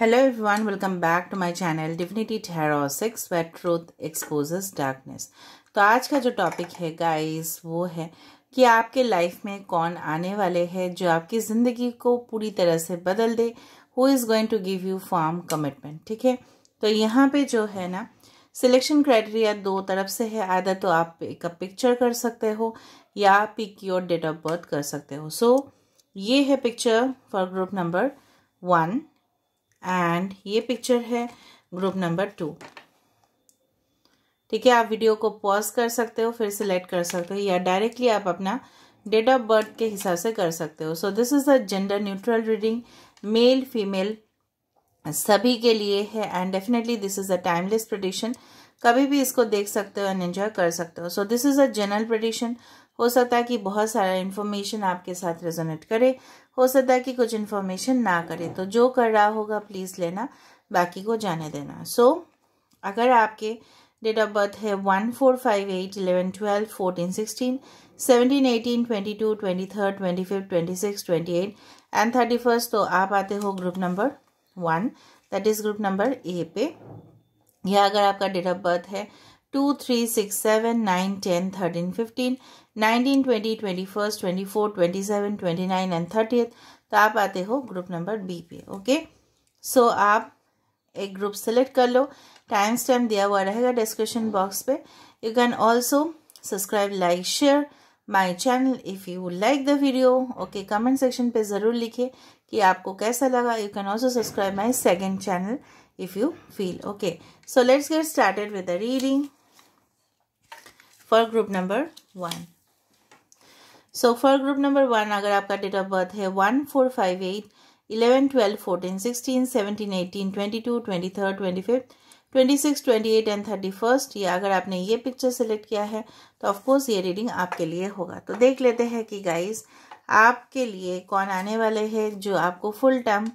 Hello everyone, welcome back to my channel Divinity Tarot 6 where truth exposes darkness. तो आज का जो topic है गाइस वो है कि आपके लाइफ में कौन आने वाले हैं जो आपकी ज़िंदगी को पूरी तरह से बदल दे who is going to give you form commitment ठीक है तो यहाँ पे जो है ना सिलेक्शन क्राइटेरिया दो तरफ से है आधा तो आप एक पिक्चर कर सकते हो या pick your date of birth कर सकते हो सो so, ये है picture for group number one and ये पिक्चर है ग्रुप नंबर टू ठीक है आप वीडियो को पॉज कर सकते हो फिर सिलेक्ट कर सकते हो या डायरेक्टली आप अपना डेट ऑफ बर्थ के हिसाब से कर सकते हो so this is a gender neutral reading male female सभी के लिए है and definitely this is a timeless prediction कभी भी इसको देख सकते हो एंड एंजॉय कर सकते हो so this is a general prediction हो सकता है कि बहुत सारा इन्फॉर्मेशन आपके साथ रेजोनेट करे हो सकता है कि कुछ इन्फॉर्मेशन ना करे तो जो कर रहा होगा प्लीज़ लेना बाकी को जाने देना सो so, अगर आपके डेट ऑफ बर्थ है one four five eight eleven twelve fourteen sixteen seventeen eighteen twenty two twenty third twenty fifth twenty six twenty eight and thirty first तो आप आते हो group number one that is group number A पे या अगर आपका date of birth है two three six seven nine ten thirteen fifteen nineteen twenty twenty first twenty four twenty seven twenty nine and thirtieth तो आप आते हो group number B पे ओके सो so, आप एक ग्रुप सेलेक्ट कर लो time stamp दिया हुआ रहेगा डिस्क्रिप्शन बॉक्स पे you can also subscribe like share my channel if you like the video okay comment section पे ज़रूर लिखे कि आपको कैसा लगा you can also subscribe my second channel if you feel okay so let's get started with the reading for group number one so for group number one अगर आपका date of birth है one four five eight eleven twelve fourteen sixteen seventeen eighteen twenty two twenty third twenty fifth twenty six twenty eight and thirty first या अगर आपने ये picture select किया है तो ऑफकोर्स ये रीडिंग आपके लिए होगा तो देख लेते हैं कि गाइज आपके लिए कौन आने वाले हैं जो आपको फुल टर्म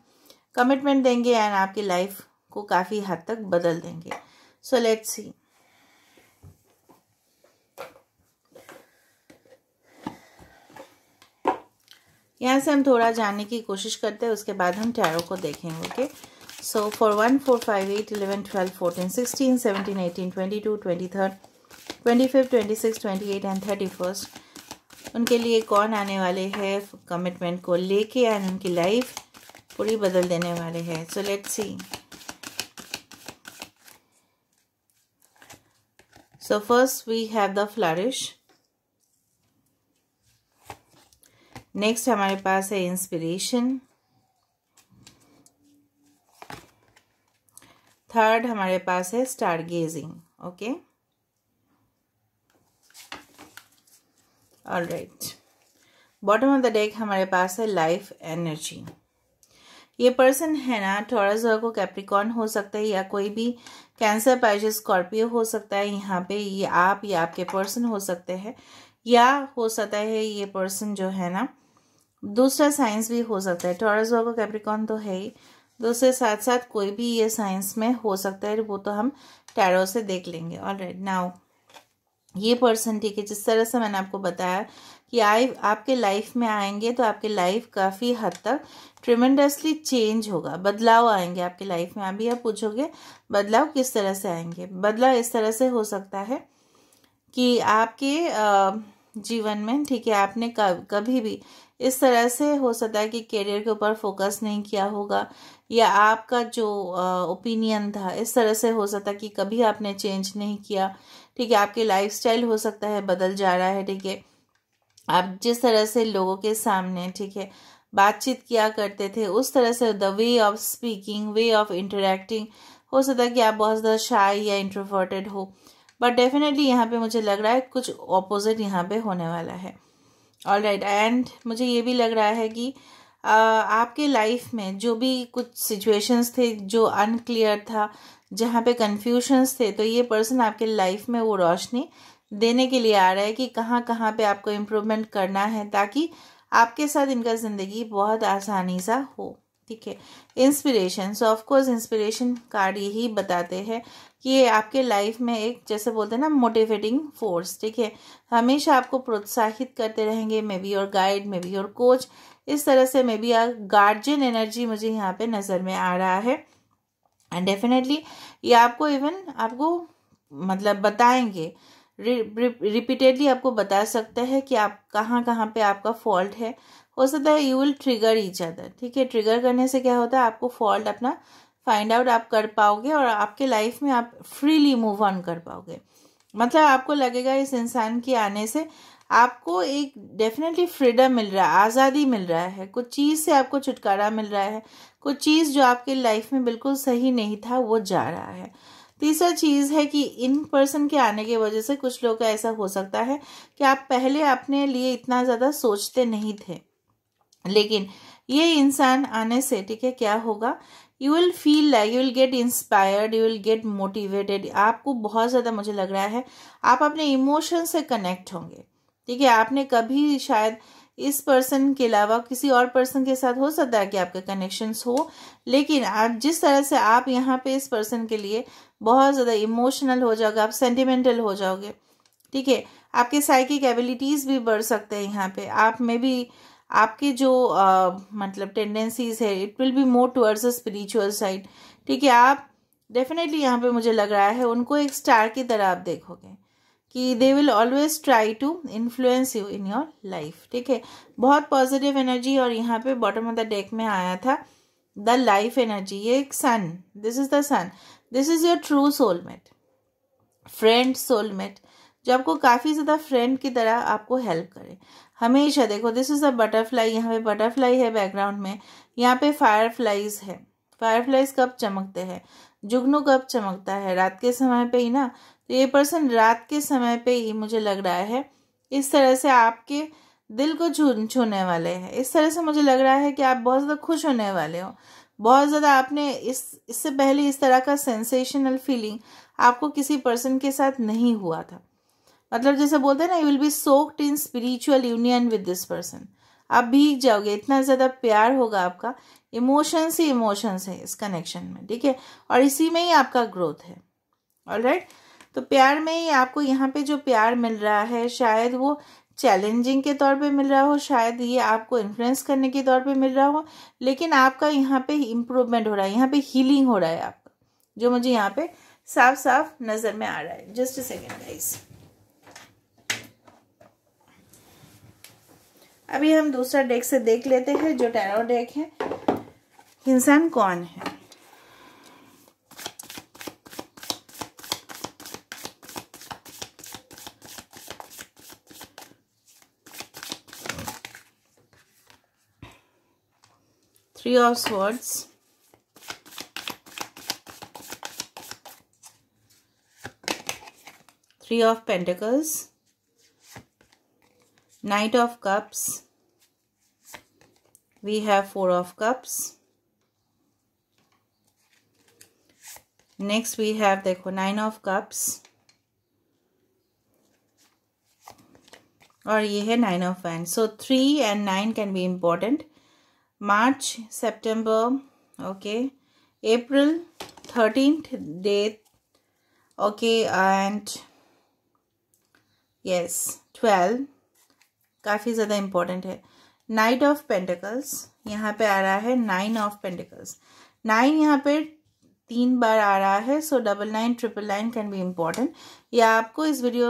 कमिटमेंट देंगे एंड आपकी लाइफ को काफ़ी हद तक बदल देंगे सो लेट्स सी यहाँ से हम थोड़ा जानने की कोशिश करते हैं उसके बाद हम टैरो को देखेंगे okay so for one four five eight eleven twelve fourteen sixteen seventeen eighteen twenty two twenty third twenty fifth twenty six twenty eight and thirty first उनके लिए कौन आने वाले हैं कमिटमेंट को लेके एंड उनकी लाइफ पूरी बदल देने वाले हैं so let see so first we have the flourish next हमारे पास है इंस्पिरेशन थर्ड हमारे पास है stargazing okay all right bottom of the deck हमारे पास है लाइफ एनर्जी ये पर्सन है ना टॉरस को कैप्रिकॉन हो सकता है या कोई भी कैंसर पाइज स्कॉर्पियो हो सकता है यहाँ पे ये आप या आपके पर्सन हो सकते हैं या हो सकता है ये पर्सन जो है ना दूसरा साइंस भी हो सकता है टॉरस वर्गो कैप्रिकॉन तो है ही दूसरे साथ साथ कोई भी ये साइंस में हो सकता है वो तो हम टैरो से देख लेंगे ऑल राइट नाउ ये पर्सन ठीक है जिस तरह से मैंने आपको बताया कि आई आपके लाइफ में आएंगे तो आपके लाइफ काफ़ी हद तक ट्रिमेंडसली चेंज होगा बदलाव आएंगे आपके लाइफ में अभी आप पूछोगे बदलाव किस तरह से आएंगे बदलाव इस तरह से हो सकता है कि आपके जीवन में ठीक है आपने कभी भी इस तरह से हो सकता है कि कैरियर के ऊपर फोकस नहीं किया होगा या आपका जो ओपिनियन था इस तरह से हो सकता है कि कभी आपने चेंज नहीं किया ठीक है आपकी लाइफस्टाइल हो सकता है बदल जा रहा है ठीक है आप जिस तरह से लोगों के सामने ठीक है बातचीत किया करते थे उस तरह से the way of speaking way of interacting हो सकता है कि आप बहुत ज़्यादा शाई या इंट्रोवर्टेड हो बट डेफिनेटली यहाँ पे मुझे लग रहा है कुछ ऑपोजिट यहाँ पे होने वाला है ऑल राइट एंड मुझे ये भी लग रहा है कि uh, आपके लाइफ में जो भी कुछ सिचुएशंस थे जो अनक्लियर था जहाँ पे कन्फ्यूशंस थे तो ये पर्सन आपके लाइफ में वो रोशनी देने के लिए आ रहा है कि कहाँ कहाँ पे आपको इम्प्रूवमेंट करना है ताकि आपके साथ इनका ज़िंदगी बहुत आसानी सा हो ठीक है inspiration so of course inspiration card यही बताते हैं कि ये आपके लाइफ में एक जैसे बोलते हैं ना मोटिवेटिंग फोर्स ठीक है हमेशा आपको प्रोत्साहित करते रहेंगे मे बी और guide maybe your coach इस तरह से maybe our guardian energy मुझे यहाँ पे नज़र में आ रहा है एंड डेफिनेटली ये आपको इवन आपको मतलब बताएंगे रिपीटेडली आपको बता सकते हैं कि आप कहाँ कहाँ पे आपका फॉल्ट है हो सकता है you will trigger each other ठीक है ट्रिगर करने से क्या होता है आपको फॉल्ट अपना फाइंड आउट आप कर पाओगे और आपके लाइफ में आप फ्रीली मूव ऑन कर पाओगे मतलब आपको लगेगा इस इंसान के आने से आपको एक डेफिनेटली फ्रीडम मिल रहा है आज़ादी मिल रहा है कुछ चीज़ से आपको छुटकारा मिल रहा है कुछ चीज़ जो आपके लाइफ में बिल्कुल सही नहीं था वो जा रहा है तीसरा चीज़ है कि इन पर्सन के आने की वजह से कुछ लोग का ऐसा हो सकता है कि आप पहले अपने लिए इतना ज़्यादा सोचते नहीं थे लेकिन ये इंसान आने से ठीक है क्या होगा you will feel like you will get inspired you will get motivated आपको बहुत ज़्यादा मुझे लग रहा है आप अपने इमोशन से कनेक्ट होंगे ठीक है आपने कभी शायद इस पर्सन के अलावा किसी और पर्सन के साथ हो सकता है कि आपके कनेक्शंस हो लेकिन आप जिस तरह से आप यहाँ पे इस पर्सन के लिए बहुत ज़्यादा इमोशनल हो जाओगे आप सेंटिमेंटल हो जाओगे ठीक है आपके साइकिक एबिलिटीज़ भी बढ़ सकते हैं यहाँ पे आप में भी आपके जो आ, मतलब टेंडेंसीज है it will be more towards a spiritual side ठीक है आप डेफिनेटली यहाँ पे मुझे लग रहा है उनको एक स्टार की तरह आप देखोगे कि they will always try to influence you in your life ठीक है बहुत पॉजिटिव एनर्जी और यहाँ पे बॉटम ऑफ द डेक में आया था द लाइफ एनर्जी ये एक sun this is the sun this is your true soulmate friend soulmate जो आपको काफ़ी ज़्यादा फ्रेंड की तरह आपको हेल्प करे हमेशा देखो दिस इज़ अ बटरफ्लाई यहाँ पे बटरफ्लाई है बैकग्राउंड में यहाँ पे फायर फ्लाइज है फायर फ्लाइज कब चमकते हैं जुगनू कब चमकता है रात के समय पे ही ना तो ये पर्सन रात के समय पे ही मुझे लग रहा है इस तरह से आपके दिल को छू छूने वाले हैं इस तरह से मुझे लग रहा है कि आप बहुत ज़्यादा खुश होने वाले हो बहुत ज़्यादा आपने इस इससे पहले इस तरह का सेंसेशनल फीलिंग आपको किसी पर्सन के साथ नहीं हुआ था मतलब जैसे बोलते हैं ना you will be soaked in spiritual union with this person आप भीग जाओगे इतना ज़्यादा प्यार होगा आपका इमोशंस ही इमोशंस है इस कनेक्शन में ठीक है और इसी में ही आपका ग्रोथ है ऑल right? तो प्यार में ही आपको यहाँ पे जो प्यार मिल रहा है शायद वो चैलेंजिंग के तौर पे मिल रहा हो शायद ये आपको इन्फ्लुएंस करने के तौर पे मिल रहा हो लेकिन आपका यहाँ पे इम्प्रूवमेंट हो रहा है यहाँ पे हीलिंग हो रहा है आपका जो मुझे यहाँ पे साफ साफ नज़र में आ रहा है जस्ट सेकेंड गाइस अभी हम दूसरा डेक से देख लेते हैं जो टैरो डेक है इंसान कौन है three of swords three of pentacles Knight of Cups. We have Four of Cups. Next we have the Nine of Cups. और ये है नाइन ऑफ वैन so three and nine can be important March सितंबर okay April thirteenth date okay and yes twelve काफ़ी ज़्यादा important है night of pentacles यहाँ पे आ रहा है नाइन ऑफ पेंटिकल्स नाइन यहाँ पे तीन बार आ रहा है so double nine triple nine can be important या आपको इस वीडियो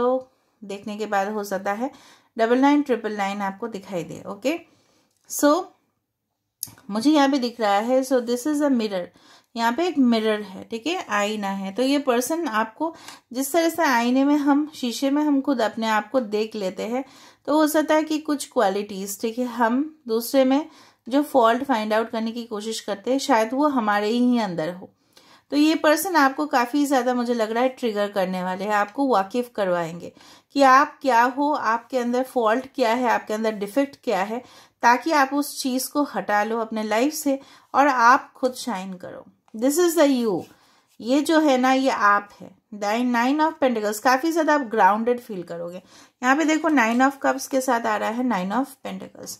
देखने के बाद हो सकता है डबल नाइन ट्रिपल नाइन आपको दिखाई दे ओके सो मुझे यहाँ पे दिख रहा है so this is a mirror यहाँ पे एक मिरर है ठीक है आईना है तो ये पर्सन आपको जिस तरह से आईने में हम शीशे में हम खुद अपने आप को देख लेते हैं तो हो सकता है कि कुछ क्वालिटीज़ ठीक है हम दूसरे में जो फॉल्ट फाइंड आउट करने की कोशिश करते हैं शायद वो हमारे ही अंदर हो तो ये पर्सन आपको काफ़ी ज़्यादा मुझे लग रहा है ट्रिगर करने वाले हैं आपको वाकिफ करवाएंगे कि आप क्या हो आपके अंदर फॉल्ट क्या है आपके अंदर डिफेक्ट क्या है ताकि आप उस चीज़ को हटा लो अपने लाइफ से और आप खुद शाइन करो दिस इज द यू ये जो है ना ये आप है दाइन नाइन ऑफ पेंटिकल्स काफ़ी ज़्यादा आप ग्राउंडेड फील करोगे यहाँ पे देखो नाइन ऑफ कप्स के साथ आ रहा है नाइन ऑफ पेंटिकल्स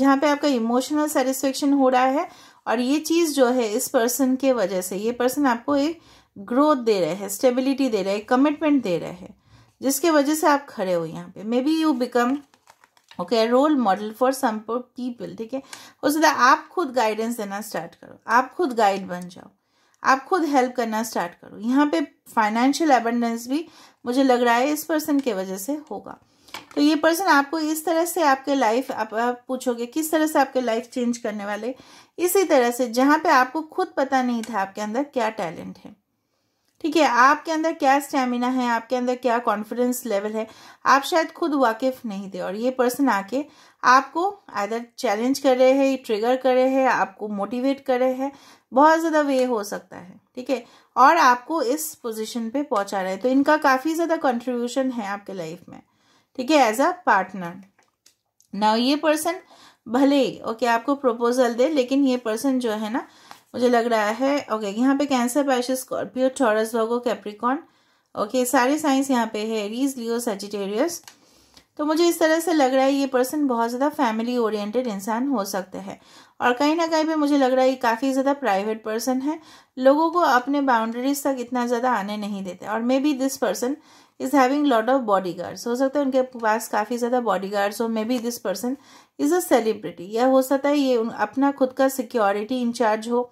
जहाँ पे आपका इमोशनल सेटिस्फेक्शन हो रहा है और ये चीज़ जो है इस पर्सन के वजह से ये पर्सन आपको एक ग्रोथ दे रहे हैं स्टेबिलिटी दे रहे हैं कमिटमेंट दे रहे हैं जिसके वजह से आप खड़े हो यहाँ पे maybe you become okay role model for some people ठीक है हो सकता है आप खुद गाइडेंस देना स्टार्ट करो आप खुद गाइड बन जाओ आप खुद हेल्प करना स्टार्ट करो यहाँ पे फाइनेंशियल एबंडेंस भी मुझे लग रहा है इस पर्सन के वजह से होगा तो ये पर्सन आपको इस तरह से आपके लाइफ आप, आप पूछोगे किस तरह से आपके लाइफ चेंज करने वाले इसी तरह से जहाँ पे आपको खुद पता नहीं था आपके अंदर क्या टैलेंट है ठीक है आपके अंदर क्या स्टेमिना है आपके अंदर क्या कॉन्फिडेंस लेवल है आप शायद खुद वाकिफ नहीं थे और ये पर्सन आके आपको आदर चैलेंज कर रहे हैं ट्रिगर कर रहे हैं आपको मोटिवेट कर रहे हैं बहुत ज़्यादा वे हो सकता है ठीक है और आपको इस पोजीशन पे पहुंचा रहे हैं तो इनका काफ़ी ज़्यादा कंट्रीब्यूशन है आपके लाइफ में ठीक है एज अ पार्टनर ना ये पर्सन भले ओके okay, आपको प्रपोजल दे लेकिन ये पर्सन जो है ना मुझे लग रहा है ओके यहाँ पे Cancer Pisces Scorpio Taurus Virgo Capricorn okay सारे साइंस यहाँ पे है रीज लियो सेजिटेरियस तो मुझे इस तरह से लग रहा है ये पर्सन बहुत ज़्यादा फैमिली ओरिएंटेड इंसान हो सकते हैं और कहीं ना कहीं पे मुझे लग रहा है ये काफ़ी ज़्यादा प्राइवेट पर्सन है लोगों को अपने बाउंड्रीज तक इतना ज़्यादा आने नहीं देते और maybe this person is having lot of body हो सकता है उनके पास काफ़ी ज़्यादा बॉडी गार्ड्स हो maybe this person is a celebrity या हो सकता है ये अपना खुद का सिक्योरिटी इंचार्ज हो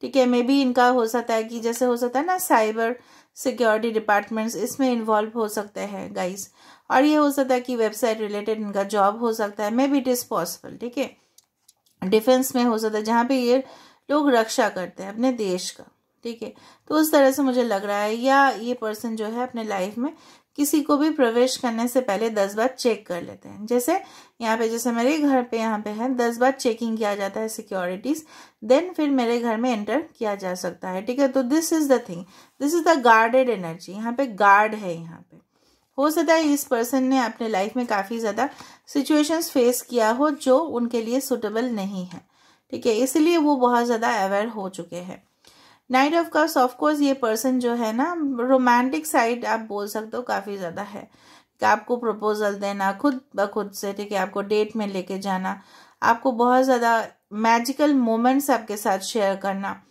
ठीक है मे बी इनका हो सकता है कि जैसे हो सकता है ना साइबर सिक्योरिटी डिपार्टमेंट्स इसमें इन्वॉल्व हो सकते हैं गाइज और ये हो सकता है कि वेबसाइट रिलेटेड इनका जॉब हो सकता है may be it is possible ठीक है डिफेंस में हो सकता है जहाँ पे ये लोग रक्षा करते हैं अपने देश का ठीक है तो उस तरह से मुझे लग रहा है या ये पर्सन जो है अपने लाइफ में किसी को भी प्रवेश करने से पहले दस बार चेक कर लेते हैं जैसे यहाँ पे जैसे मेरे घर पे यहाँ पे है दस बार चेकिंग किया जाता है सिक्योरिटीज़ देन फिर मेरे घर में एंटर किया जा सकता है ठीक है तो this is the thing this is the guarded energy यहाँ पे गार्ड है यहाँ पे हो सकता है इस पर्सन ने अपने लाइफ में काफ़ी ज़्यादा सिचुएशंस फेस किया हो जो उनके लिए सुटेबल नहीं है ठीक है इसलिए वो बहुत ज़्यादा अवेयर हो चुके हैं knight of cups of course ये पर्सन जो है ना रोमांटिक साइड आप बोल सकते हो काफ़ी ज़्यादा है आपको प्रपोज़ल देना खुद ब खुद से ठीक है आपको डेट में लेके जाना आपको बहुत ज़्यादा मैजिकल मोमेंट्स आपके साथ शेयर करना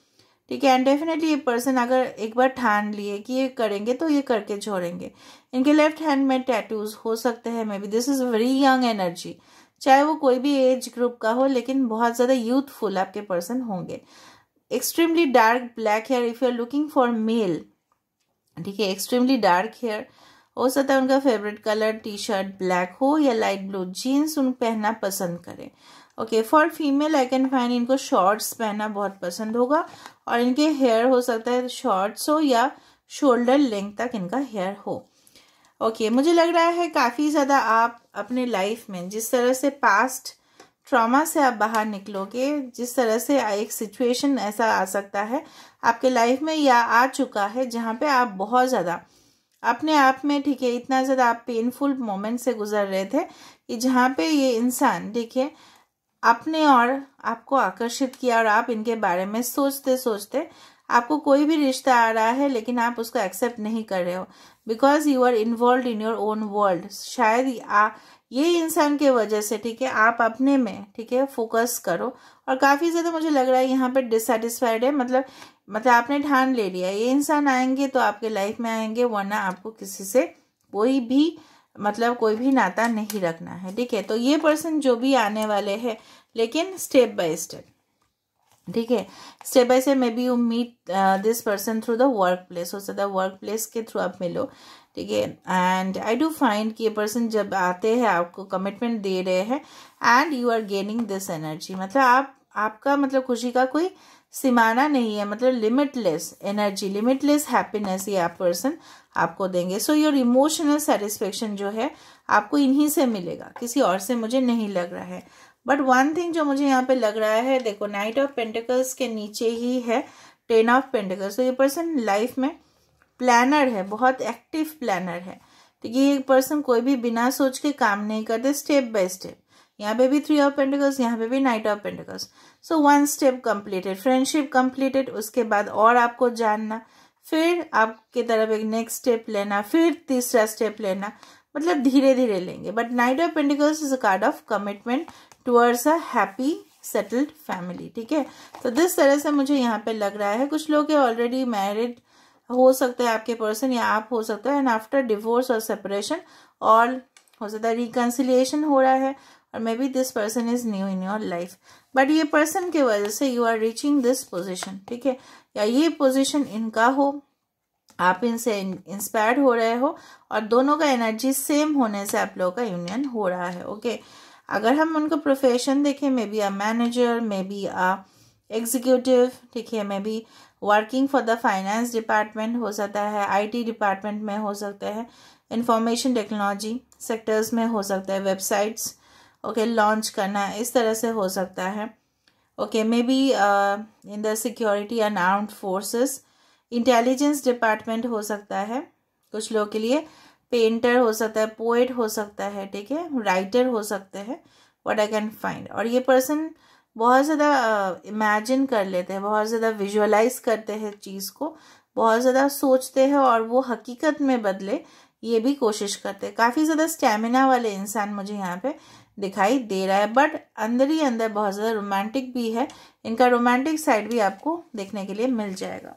ठीक है एंड डेफिनेटली ये पर्सन अगर एक बार ठान लिए कि ये करेंगे तो ये करके छोड़ेंगे इनके लेफ्ट हैंड में टैटूज हो सकते हैं मे maybe this is very young energy चाहे वो कोई भी एज ग्रुप का हो लेकिन बहुत ज़्यादा यूथफुल आपके पर्सन होंगे extremely dark black hair if you are looking for male ठीक है एक्सट्रीमली डार्क हेयर हो सकता है उनका favourite colour T shirt black हो या लाइट ब्लू जीन्स उन पहनना पसंद करें okay for female I can fine इनको शॉर्ट्स पहनना बहुत पसंद होगा और इनके हेयर हो सकता है शॉर्ट्स हो या शोल्डर लेंथ तक इनका हेयर हो ओके okay, मुझे लग रहा है काफ़ी ज़्यादा आप अपने लाइफ में जिस तरह से पास्ट ट्रॉमा से आप बाहर निकलोगे जिस तरह से एक सिचुएशन ऐसा आ सकता है आपके लाइफ में या आ चुका है जहाँ पे आप बहुत ज़्यादा अपने आप में ठीक है इतना ज़्यादा आप पेनफुल मोमेंट से गुजर रहे थे कि जहाँ पे ये इंसान देखिए अपने और आपको आकर्षित किया और आप इनके बारे में सोचते सोचते आपको कोई भी रिश्ता आ रहा है लेकिन आप उसको एक्सेप्ट नहीं कर रहे हो because you are involve in your own world शायद आ, ये इंसान के वजह से ठीक है आप अपने में ठीक है फोकस करो और काफ़ी ज़्यादा मुझे लग रहा है यहाँ पे डिससेटिस्फाइड है मतलब मतलब आपने ठान ले लिया ये इंसान आएंगे तो आपके लाइफ में आएंगे वरना आपको किसी से कोई भी मतलब कोई भी नाता नहीं रखना है ठीक है तो ये पर्सन जो भी आने वाले हैं लेकिन स्टेप बाय स्टेप ठीक है step by step maybe you meet this person through the workplace हो सकता है वर्क प्लेस के थ्रू आप मिलो ठीक है एंड आई डू फाइंड कि ये पर्सन जब आते हैं आपको कमिटमेंट दे रहे हैं and you are gaining this energy मतलब आप आपका मतलब खुशी का कोई सिमाना नहीं है मतलब लिमिटलेस एनर्जी लिमिटलेस हैप्पीनेस ये आप पर्सन आपको देंगे सो योर इमोशनल सेटिस्फेक्शन जो है आपको इन्हीं से मिलेगा किसी और से मुझे नहीं लग रहा है बट वन थिंग जो मुझे यहाँ पे लग रहा है देखो नाइट ऑफ पेंटिकल्स के नीचे ही है टेन ऑफ पेंटिकल्स तो ये पर्सन लाइफ में प्लानर है बहुत एक्टिव प्लानर है तो ये एक पर्सन कोई भी बिना सोच के काम नहीं करते स्टेप बाय स्टेप यहाँ पे भी थ्री ऑफ पेंटिकल्स यहाँ पे भी knight of pentacles so one step completed friendship completed उसके बाद और आपको जानना फिर आपके तरफ एक नेक्स्ट स्टेप लेना फिर तीसरा स्टेप लेना मतलब धीरे धीरे लेंगे but knight of pentacles is a card of commitment towards a happy settled family ठीक है तो दिस तरह से मुझे यहाँ पे लग रहा है कुछ लोग ऑलरेडी मैरिड हो सकता है आपके पर्सन या आप हो सकते हैं एंड आफ्टर डिवोर्स और सेपरेशन और हो सकता है रिकन्सिलियेशन हो रहा है और maybe this person is new in your life but ये पर्सन की वजह से you are reaching this position ठीक है या ये पोजिशन इनका हो आप इनसे इंस्पायर्ड हो रहे हो और दोनों का एनर्जी सेम होने से आप लोगों का यूनियन हो रहा है ओके अगर हम उनका प्रोफेशन देखें maybe uh manager maybe uh executive ठीक है मे maybe working for the finance department हो सकता है आईटी डिपार्टमेंट में हो सकता है इंफॉर्मेशन टेक्नोलॉजी सेक्टर्स में हो सकता है वेबसाइट्स ओके लॉन्च करना इस तरह से हो सकता है okay maybe in the security and armed forces intelligence department हो सकता है कुछ लोग के लिए पेंटर हो सकता है पोएट हो सकता है ठीक है राइटर हो सकते हैं वट आई कैन फाइंड और ये पर्सन बहुत ज़्यादा इमेजिन कर लेते हैं बहुत ज़्यादा विजुअलाइज करते हैं चीज़ को बहुत ज़्यादा सोचते हैं और वो हकीकत में बदले ये भी कोशिश करते हैं काफ़ी ज़्यादा स्टेमिना वाले इंसान मुझे यहाँ पे दिखाई दे रहा है बट अंदर ही अंदर बहुत ज़्यादा रोमांटिक भी है इनका रोमांटिक साइड भी आपको देखने के लिए मिल जाएगा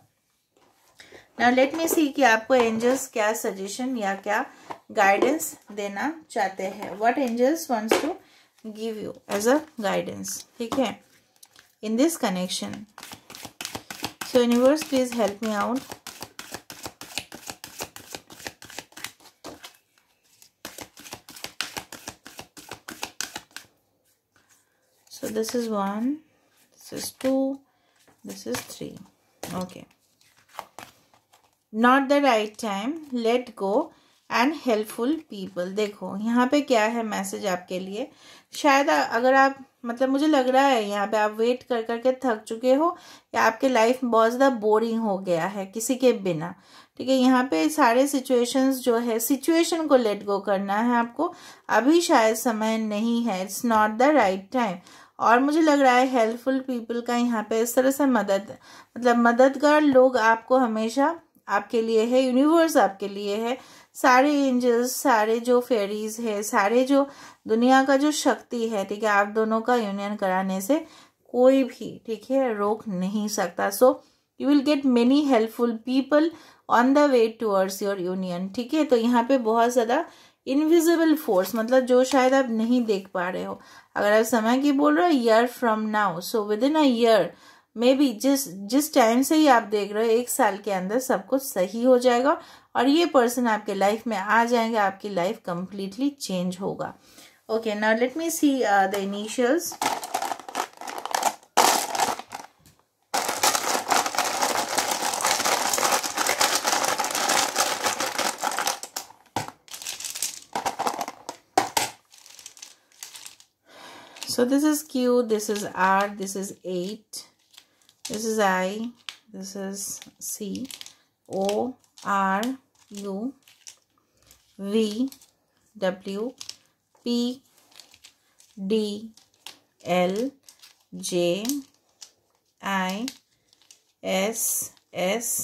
ना लेट मी सी कि आपको एंजल्स क्या सजेशन या क्या गाइडेंस देना चाहते हैं what angels wants to give you as a guidance okay? in this connection so universe please help me out so this is one this is two this is three okay not the right time let go and helpful people देखो यहाँ पे क्या है message आपके लिए शायद अगर आप मतलब मुझे लग रहा है यहाँ पे आप वेट कर कर के थक चुके हो या आपके लाइफ बहुत ज़्यादा बोरिंग हो गया है किसी के बिना ठीक है यहाँ पे सारे सिचुएशंस जो है सिचुएशन को लेट गो करना है आपको अभी शायद समय नहीं है it's not the right time और मुझे लग रहा है हेल्पफुल पीपल का यहाँ पे इस तरह से मदद मतलब मददगार लोग आपको हमेशा आपके लिए है यूनिवर्स आपके लिए है सारे एंजल्स सारे जो फेरीज है सारे जो दुनिया का जो शक्ति है ठीक है आप दोनों का यूनियन कराने से कोई भी ठीक है रोक नहीं सकता so you will get many helpful people on the way towards your union ठीक है तो यहाँ पे बहुत ज़्यादा इनविजिबल फोर्स मतलब जो शायद आप नहीं देख पा रहे हो अगर आप समय की बोल रहे हो year from now so within a year may be जिस जिस टाइम से ही आप देख रहे हो एक साल के अंदर सब कुछ सही हो जाएगा और ये पर्सन आपके लाइफ में आ जाएंगे आपकी लाइफ कंप्लीटली चेंज होगा okay now let me see the initials so this is q this is r this is 8 this is i this is c o r U V W P D L J I S S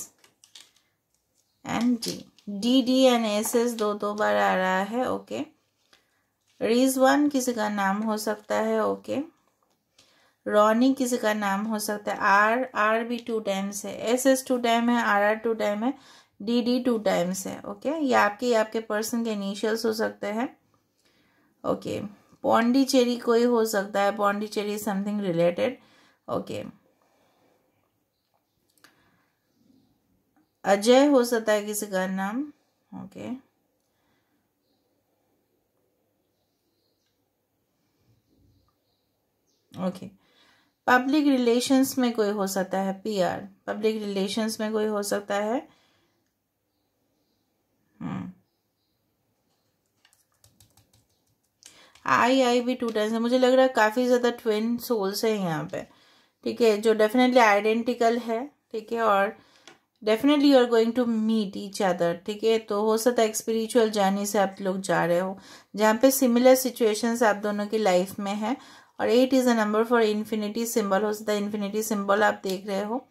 and D D D and S S दो दो बार आ रहा है okay Rizwan किसी का नाम हो सकता है ओके रॉनी किसी का नाम हो सकता है आर आर भी टू टाइम्स है एस एस टू टाइम है आर आर टू टाइम है डी डी टू टाइम्स है ओके ये आपके या आपके पर्सन के इनिशियल्स हो सकते हैं ओके पौंडीचेरी कोई हो सकता है Pondicherry something related okay Ajay हो सकता है किसी का नाम ओके ओके पब्लिक रिलेशंस में कोई हो सकता है पीआर पब्लिक रिलेशंस में कोई हो सकता है आई आई भी टू टाइम्स है मुझे लग रहा है काफ़ी ज़्यादा ट्विन सोल्स हैं यहाँ पे ठीक है जो डेफिनेटली आइडेंटिकल है ठीक है और definitely you are going to meet each other ठीक है तो हो सकता है स्पिरिचुअल जर्नी से आप लोग जा रहे हो जहाँ पे सिमिलर सिचुएशंस आप दोनों की लाइफ में है और eight is a number for infinity symbol हो सकता है इन्फिनिटी सिंबल आप देख रहे हो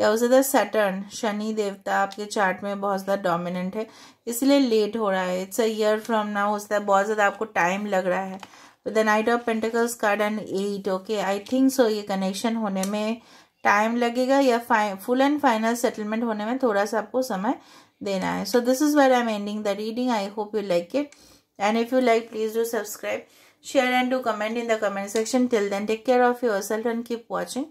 या उसे द सैटर्न शनि देवता आपके चार्ट में बहुत ज़्यादा डोमिनेंट है इसलिए लेट हो रहा है it's a year from now हो सकता है बहुत ज़्यादा आपको टाइम लग रहा है with the knight of pentacles card and eight okay I think so ये कनेक्शन होने में टाइम लगेगा या फुल एंड फाइनल सेटलमेंट होने में थोड़ा सा आपको समय देना है so this is where I am ending the reading I hope you like it and if you like please do subscribe share and do comment in the comment section till then take care of yourself and keep watching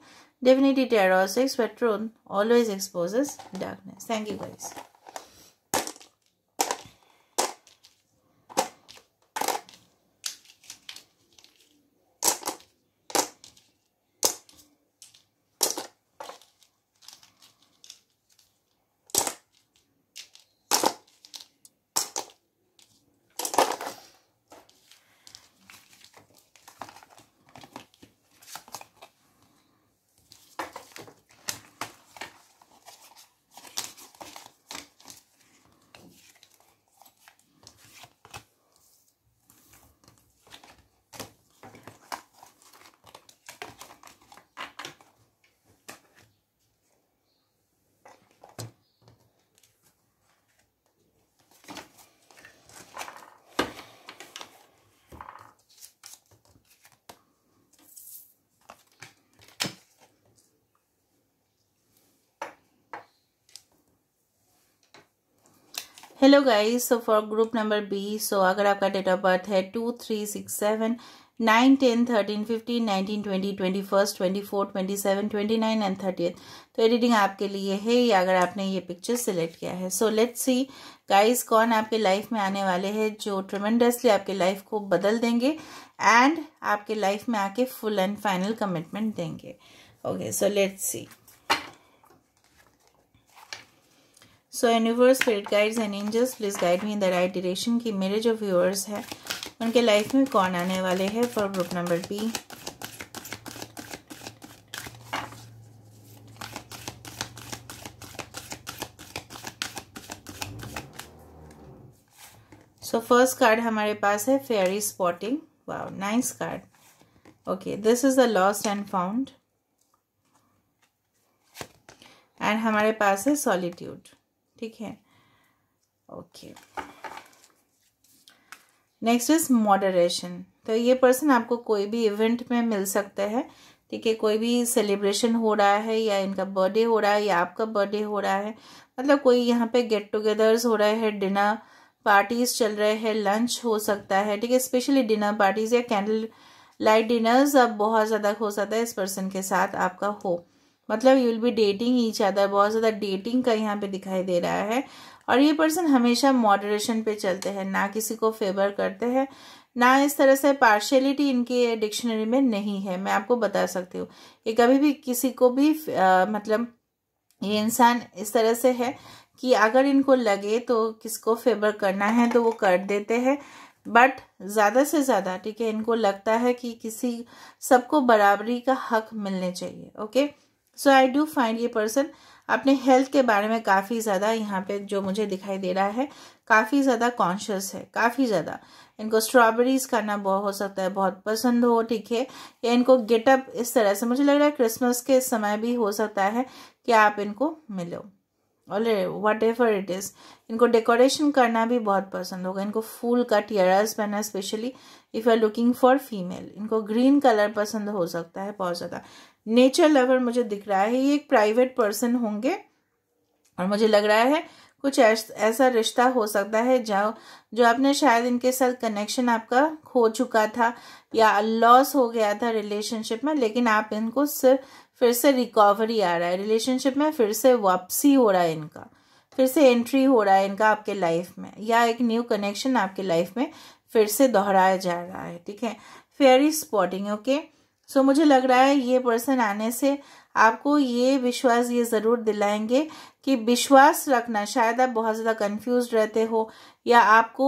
Divinity Terror 6 where always exposes darkness. Thank you guys. Hello guys so for group number B so अगर आपका date of birth है two three six seven nine ten thirteen fifteen nineteen twenty twenty first twenty four twenty seven twenty nine and thirty तो editing आपके लिए है या अगर आपने ये पिक्चर सेलेक्ट किया है सो लेट्स सी गाइस कौन आपके लाइफ में आने वाले हैं जो ट्रमेंडसली आपके लाइफ को बदल देंगे एंड आपके लाइफ में आके फुल एंड फाइनल कमिटमेंट देंगे okay so let's see so universe spirit guides and angels please guide me in the right direction कि मेरे जो व्यूअर्स हैं उनके लाइफ में कौन आने वाले हैं for group number B so first card हमारे पास है fairy spotting wow nice card okay this is the lost and found एंड हमारे पास है सॉलिट्यूड ठीक है ओके नेक्स्ट इज मॉडरेशन तो ये पर्सन आपको कोई भी इवेंट में मिल सकता है ठीक है कोई भी सेलिब्रेशन हो रहा है या इनका बर्थडे हो रहा है या आपका बर्थडे हो रहा है मतलब कोई यहाँ पे गेट टुगेदर्स हो रहे हैं डिनर पार्टीज चल रहे हैं लंच हो सकता है ठीक है स्पेशली डिनर पार्टीज या कैंडल लाइट डिनर्स अब बहुत ज़्यादा हो सकता है इस पर्सन के साथ आपका हो मतलब you will be dating each other बहुत ज़्यादा डेटिंग का यहाँ पे दिखाई दे रहा है और ये पर्सन हमेशा मॉडरेशन पे चलते हैं ना किसी को फेवर करते हैं ना इस तरह से पार्शलिटी इनके डिक्शनरी में नहीं है मैं आपको बता सकती हूँ ये कभी भी किसी को भी आ, मतलब ये इंसान इस तरह से है कि अगर इनको लगे तो किसको फेवर करना है तो वो कर देते हैं बट ज़्यादा से ज़्यादा ठीक है इनको लगता है कि किसी सबको बराबरी का हक मिलने चाहिए okay so I do find ये पर्सन अपने हेल्थ के बारे में काफ़ी ज़्यादा यहाँ पे जो मुझे दिखाई दे रहा है काफ़ी ज़्यादा कॉन्शियस है काफ़ी ज़्यादा इनको स्ट्रॉबेरीज खाना बहुत हो सकता है बहुत पसंद हो ठीक है या इनको गेटअप इस तरह से मुझे लग रहा है क्रिसमस के समय भी हो सकता है कि आप इनको मिलो और वट एवर इट इज़ इनको डेकोरेशन करना भी बहुत पसंद होगा इनको फूल का टियरस पहनना specially if you are looking for female इनको ग्रीन कलर पसंद हो सकता है बहुत ज़्यादा नेचर लवर मुझे दिख रहा है ये एक प्राइवेट पर्सन होंगे और मुझे लग रहा है कुछ ऐसा रिश्ता हो सकता है जो जो आपने शायद इनके साथ कनेक्शन आपका खो चुका था या लॉस हो गया था रिलेशनशिप में लेकिन आप इनको सिर्फ फिर से रिकवरी आ रहा है रिलेशनशिप में फिर से वापसी हो रहा है इनका फिर से एंट्री हो रहा है इनका आपके लाइफ में या एक न्यू कनेक्शन आपके लाइफ में फिर से दोहराया जा रहा है ठीक है fairy spotting okay okay? So so, मुझे लग रहा है ये पर्सन आने से आपको ये विश्वास ये ज़रूर दिलाएंगे कि विश्वास रखना शायद आप बहुत ज़्यादा कंफ्यूज रहते हो या आपको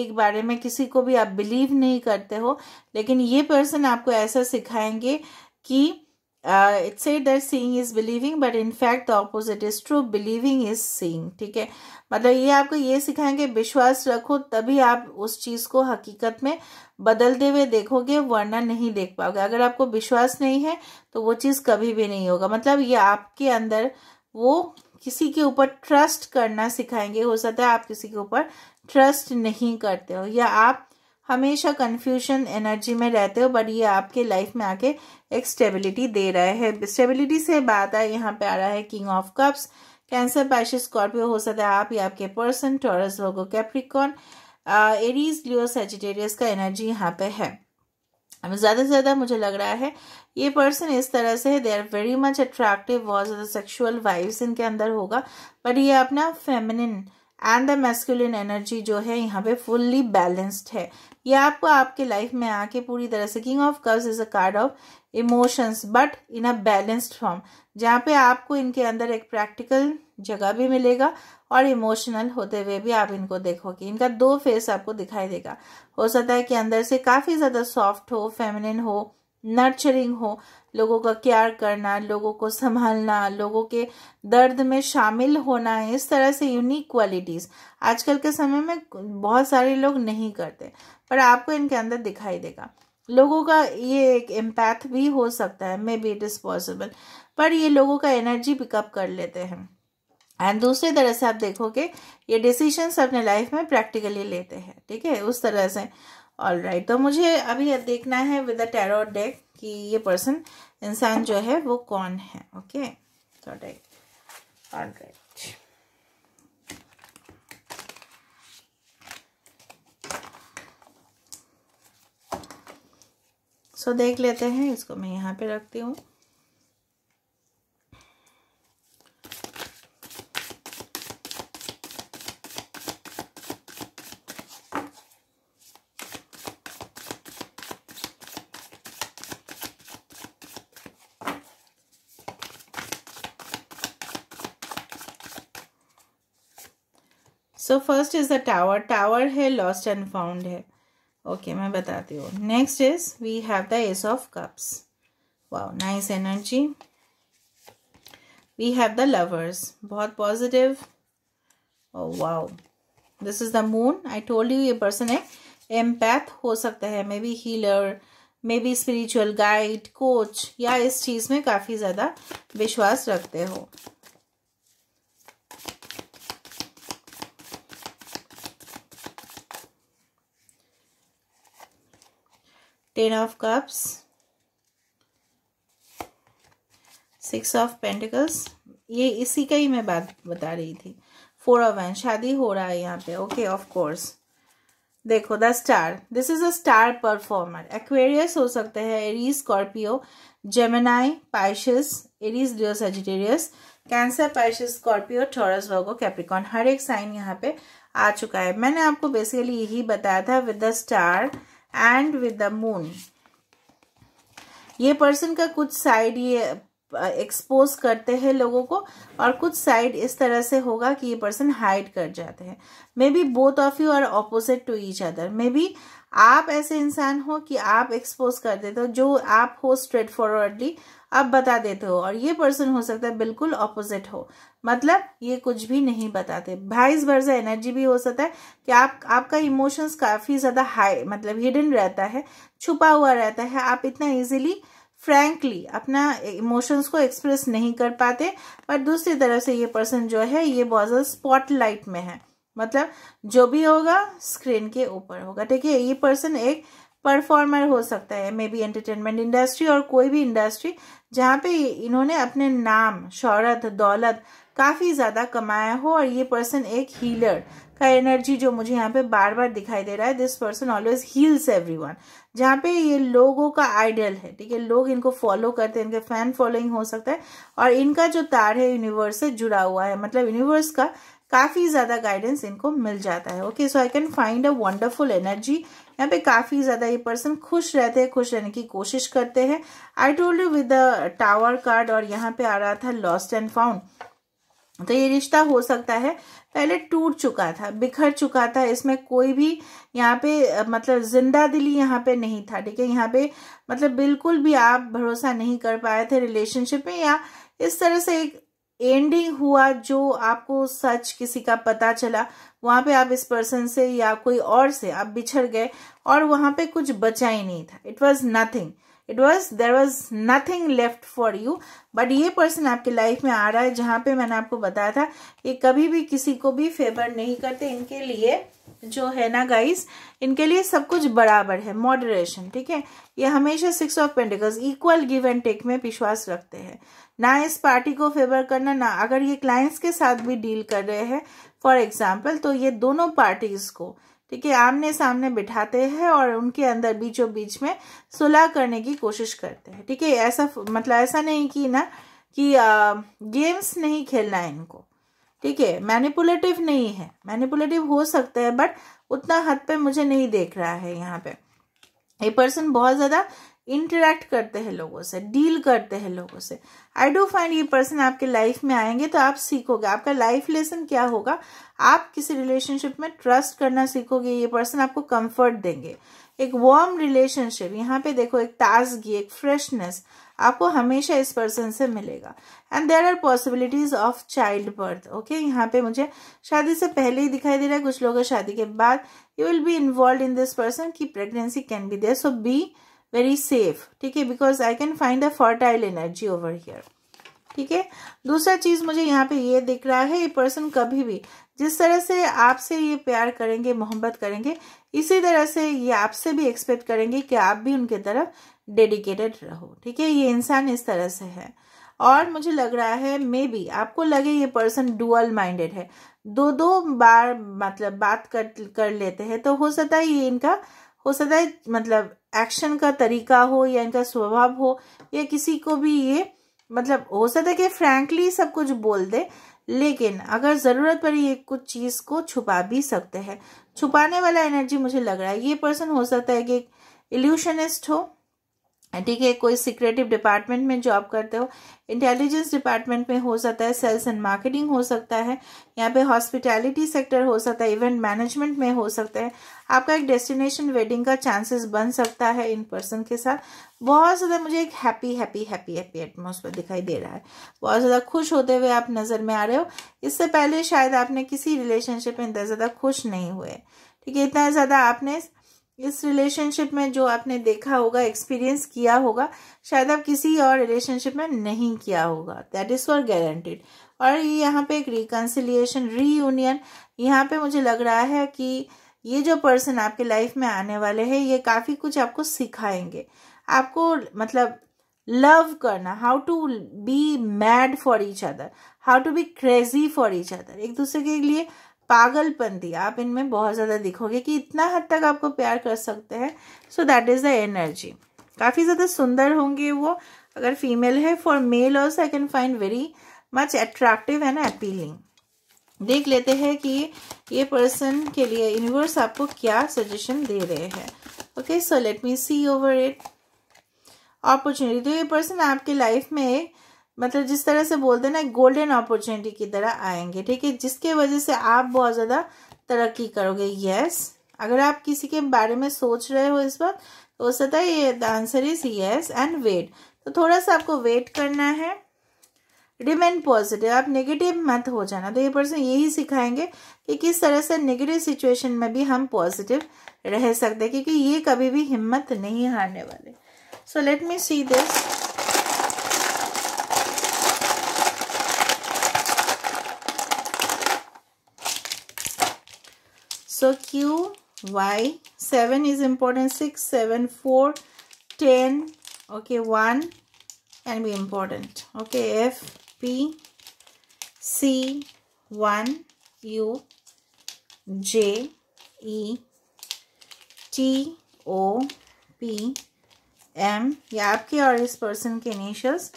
एक बारे में किसी को भी आप बिलीव नहीं करते हो लेकिन ये पर्सन आपको ऐसा सिखाएंगे कि it uh, it said seeing is believing but but in fact the opposite is true believing is ठीक है मतलब ये आपको ये सिखाएंगे विश्वास रखो तभी आप उस चीज़ को हकीकत में बदलते हुए देखोगे वरना नहीं देख पाओगे अगर आपको विश्वास नहीं है तो वो चीज़ कभी भी नहीं होगा मतलब ये आपके अंदर वो किसी के ऊपर ट्रस्ट करना सिखाएंगे हो सकता है आप किसी के ऊपर ट्रस्ट नहीं करते हो या आप हमेशा कन्फ्यूजन एनर्जी में रहते हो बट ये आपके लाइफ में आके एक स्टेबिलिटी दे रहा है स्टेबिलिटी से बात है यहाँ पे आ रहा है king of cups Cancer Pisces Scorpio हो सकता है आप या आपके पर्सन टॉरस लोगो कैप्रिकॉन एरीज लियो सेजिटेरियस का एनर्जी यहाँ पे है ज़्यादा से ज़्यादा मुझे लग रहा है ये पर्सन इस तरह से है they are very much attractive बहुत ज़्यादा सेक्शुअल वाइब्स इनके अंदर होगा बट ये अपना feminine and the masculine energy जो है यहाँ पे फुल्ली बैलेंस्ड है ये आपको आपके लाइफ में आके पूरी तरह से king of curves is a card of emotions but in a balanced form जहाँ पे आपको इनके अंदर एक प्रैक्टिकल जगह भी मिलेगा और इमोशनल होते हुए भी आप इनको देखोगे इनका दो फेस आपको दिखाई देगा हो सकता है कि अंदर से काफ़ी ज़्यादा सॉफ्ट हो फेमिनिन हो नर्चरिंग हो लोगों का केयर करना लोगों को संभालना लोगों के दर्द में शामिल होना इस तरह से यूनिक क्वालिटीज़ आजकल के समय में बहुत सारे लोग नहीं करते पर आपको इनके अंदर दिखाई देगा लोगों का ये एक इम्पैक्ट भी हो सकता है may be it is possible पर ये लोगों का एनर्जी पिकअप कर लेते हैं एंड दूसरी तरह से आप देखोगे ये डिसीशंस अपने लाइफ में प्रैक्टिकली लेते हैं ठीक है उस तरह से ऑल राइट तो मुझे अभी देखना है विद द टेरो डेक कि ये पर्सन इंसान जो है वो कौन है ओके तो डेक ऑल राइट सो देख लेते हैं इसको मैं यहाँ पे रखती हूँ so first is the tower tower है लॉस्ट एंड फाउंड है ओके okay, मैं बताती हूँ next is we have the ace of cups wow nice energy we have the lovers बहुत positive wow this is the moon I told you ये person है empath हो सकता है मे be healer may be spiritual guide coach या इस चीज़ में काफ़ी ज़्यादा विश्वास रखते हो ten of cups six of pentacles ये इसी का ही मैं बात बता रही थी फोर ऑफ वैन शादी हो रहा है यहाँ पे ओके ऑफ कोर्स देखो the star this is a star performer Aquarius हो सकते हैं Aries Scorpio Gemini Pisces Aries डियो Sagittarius Cancer Pisces Scorpio Taurus Virgo Capricorn हर एक साइन यहाँ पे आ चुका है मैंने आपको बेसिकली यही बताया था with the star and with the moon ये पर्सन का कुछ साइड ये एक्सपोज करते हैं लोगों को और कुछ साइड इस तरह से होगा कि ये पर्सन हाइड कर जाते हैं मे be both of you are opposite to each other may be आप ऐसे इंसान हो कि आप एक्सपोज कर देते हो जो आप हो स्ट्रेट फॉरवर्डली आप बता देते हो और ये पर्सन हो सकता है बिल्कुल ऑपोजिट हो मतलब ये कुछ भी नहीं बताते भाइस वर्जा एनर्जी भी हो सकता है कि आप आपका इमोशंस काफ़ी ज़्यादा हाई मतलब हिडन रहता है छुपा हुआ रहता है आप इतना इजीली फ्रैंकली अपना इमोशंस को एक्सप्रेस नहीं कर पाते पर दूसरी तरफ से ये पर्सन जो है ये बहुत ज़्यादा स्पॉटलाइट में है मतलब जो भी होगा स्क्रीन के ऊपर होगा ठीक है ये पर्सन एक परफॉर्मर हो सकता है मे बी एंटरटेनमेंट इंडस्ट्री और कोई भी इंडस्ट्री जहाँ पे इन्होंने अपने नाम शहरत दौलत काफ़ी ज़्यादा कमाया हो और ये पर्सन एक हीलर का एनर्जी जो मुझे यहाँ पे बार बार दिखाई दे रहा है this person always heals everyone जहाँ पे ये लोगों का आइडियल है ठीक है लोग इनको फॉलो करते हैं इनके फैन फॉलोइंग हो सकता है और इनका जो तार है यूनिवर्स से जुड़ा हुआ है मतलब यूनिवर्स का काफ़ी ज़्यादा गाइडेंस इनको मिल जाता है okay so I can find a wonderful energy यहाँ पे काफ़ी ज़्यादा ये पर्सन खुश रहते हैं खुश रहने की कोशिश करते हैं I told you with tower card और यहाँ पे आ रहा था लॉस्ट एंड फाउंड तो ये रिश्ता हो सकता है पहले टूट चुका था बिखर चुका था इसमें कोई भी यहाँ पे मतलब जिंदा दिली यहाँ पे नहीं था ठीक है यहाँ पे मतलब बिल्कुल भी आप भरोसा नहीं कर पाए थे रिलेशनशिप में या इस तरह से एक एंडिंग हुआ जो आपको सच किसी का पता चला वहां पे आप इस पर्सन से या कोई और से आप बिछड़ गए और वहां पे कुछ बचा ही नहीं था it was nothing it was there was nothing left for you but ये पर्सन आपके लाइफ में आ रहा है जहां पे मैंने आपको बताया था ये कभी भी किसी को भी फेवर नहीं करते इनके लिए जो है ना गाइस इनके लिए सब कुछ बराबर है मॉडरेशन ठीक है ये हमेशा six of pentacles equal give and take में विश्वास रखते हैं ना इस पार्टी को फेवर करना ना अगर ये क्लाइंट्स के साथ भी डील कर रहे हैं फॉर एग्जाम्पल तो ये दोनों पार्टीज को ठीक है आमने सामने बिठाते हैं और उनके अंदर बीचों बीच में सुलह करने की कोशिश करते हैं ठीक है ऐसा मतलब ऐसा नहीं कि ना कि आ, गेम्स नहीं खेलना है इनको ठीक है मैनिपुलेटिव नहीं है मैनिपुलेटिव हो सकते हैं बट उतना हद पे मुझे नहीं देख रहा है यहाँ पे ये पर्सन बहुत ज़्यादा इंटरेक्ट करते हैं लोगों से डील करते हैं लोगों से आई डू फाइंड ये पर्सन आपके लाइफ में आएंगे तो आप सीखोगे आपका लाइफ लेसन क्या होगा आप किसी रिलेशनशिप में ट्रस्ट करना सीखोगे ये पर्सन आपको कंफर्ट देंगे एक वार्म रिलेशनशिप यहाँ पे देखो एक ताजगी एक फ्रेशनेस आपको हमेशा इस पर्सन से मिलेगा and there are possibilities of child birth okay यहाँ पे मुझे शादी से पहले ही दिखाई दे रहा है कुछ लोगों शादी के बाद you will be involve in this person की pregnancy can be there so be very safe ठीक है because I can find the fertile energy over here ठीक है दूसरा चीज मुझे यहाँ पे ये दिख रहा है ये पर्सन कभी भी जिस तरह से आपसे ये प्यार करेंगे मोहब्बत करेंगे इसी तरह से ये आपसे भी एक्सपेक्ट करेंगे कि आप भी उनके तरफ डेडिकेटेड रहो ठीक है ये इंसान इस तरह से है और मुझे लग रहा है मे बी आपको लगे ये पर्सन डुअल माइंडेड है दो दो बार मतलब बात कर कर लेते हैं तो हो सकता है ये इनका हो सकता है मतलब एक्शन का तरीका हो या इनका स्वभाव हो या किसी को भी ये मतलब हो सकता है कि फ्रैंकली सब कुछ बोल दे लेकिन अगर ज़रूरत पर ये कुछ चीज़ को छुपा भी सकते हैं छुपाने वाला एनर्जी मुझे लग रहा है ये पर्सन हो सकता है कि इल्यूशनिस्ट हो ठीक है कोई सिक्रेटिव डिपार्टमेंट में जॉब करते हो इंटेलिजेंस डिपार्टमेंट में हो सकता है सेल्स एंड मार्केटिंग हो सकता है यहाँ पे हॉस्पिटैलिटी सेक्टर हो सकता है इवेंट मैनेजमेंट में हो सकता है आपका एक डेस्टिनेशन वेडिंग का चांसेस बन सकता है इन पर्सन के साथ बहुत ज़्यादा मुझे एक happy happy happy happy atmosphere दिखाई दे रहा है बहुत ज़्यादा खुश होते हुए आप नज़र में आ रहे हो इससे पहले शायद आपने किसी रिलेशनशिप में इतना ज़्यादा खुश नहीं हुए ठीक है इतना ज़्यादा आपने इस रिलेशनशिप में जो आपने देखा होगा एक्सपीरियंस किया होगा शायद आप किसी और रिलेशनशिप में नहीं किया होगा दैट इज़ फॉर गारंटेड और ये यहाँ पे एक रिकन्सिलियेशन रीयूनियन यहाँ पे मुझे लग रहा है कि ये जो पर्सन आपके लाइफ में आने वाले हैं ये काफ़ी कुछ आपको सिखाएंगे आपको मतलब लव करना how to be mad for each other how to be crazy for each other एक दूसरे के लिए पागलपंती आप इनमें बहुत ज़्यादा दिखोगे कि इतना हद तक आपको प्यार कर सकते हैं so that is the energy काफ़ी ज़्यादा सुंदर होंगे वो अगर फीमेल है for male also I can find very much attractive and appealing देख लेते हैं कि ये पर्सन के लिए यूनिवर्स आपको क्या सजेशन दे रहे हैं okay so let me see over it opportunity तो ये पर्सन आपके लाइफ में मतलब जिस तरह से बोलते हैं ना गोल्डन अपॉर्चुनिटी की तरह आएंगे ठीक है जिसके वजह से आप बहुत ज़्यादा तरक्की करोगे यस अगर आप किसी के बारे में सोच रहे हो इस बात तो हो सकता है ये answer is yes and wait तो थोड़ा सा आपको वेट करना है रिमेन पॉजिटिव आप नेगेटिव मत हो जाना तो ये पर्सन यही सिखाएंगे कि किस तरह से नेगेटिव सिचुएशन में भी हम पॉजिटिव रह सकते हैं क्योंकि ये कभी भी हिम्मत नहीं हारने वाले so let me see this So Q, Y, 7 is important, 6, 7, 4, 10, okay, 1 and be important. Okay, F, P, C, 1, U, J, E, T, O, P, M, Yeah, आपके और इस person के initials.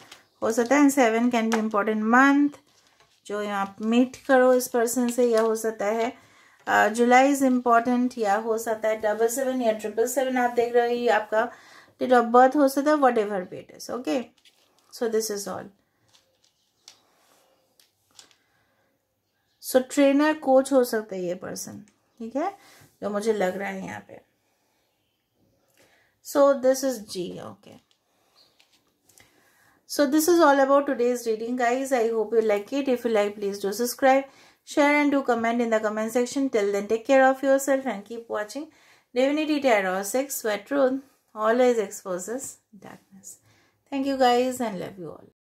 हो सकता है and seven can be important month जो आप meet करो इस पर्सन से या हो सकता है जुलाई इज इम्पॉर्टेंट या हो सकता है डबल सेवन या ट्रिपल सेवन आप देख रहे हो आपका डेट ऑफ बर्थ हो सकता है whatever bet is okay so this is also trainer coach हो सकता है ये पर्सन ठीक है जो मुझे लग रहा है यहाँ पे so this is G okay so this is all about today's reading guys I hope you like it if you like please do subscribe share and do comment in the comment section. Till then, take care of yourself and keep watching Divinity Tarot 6 where truth always exposes darkness. Thank you guys and love you all.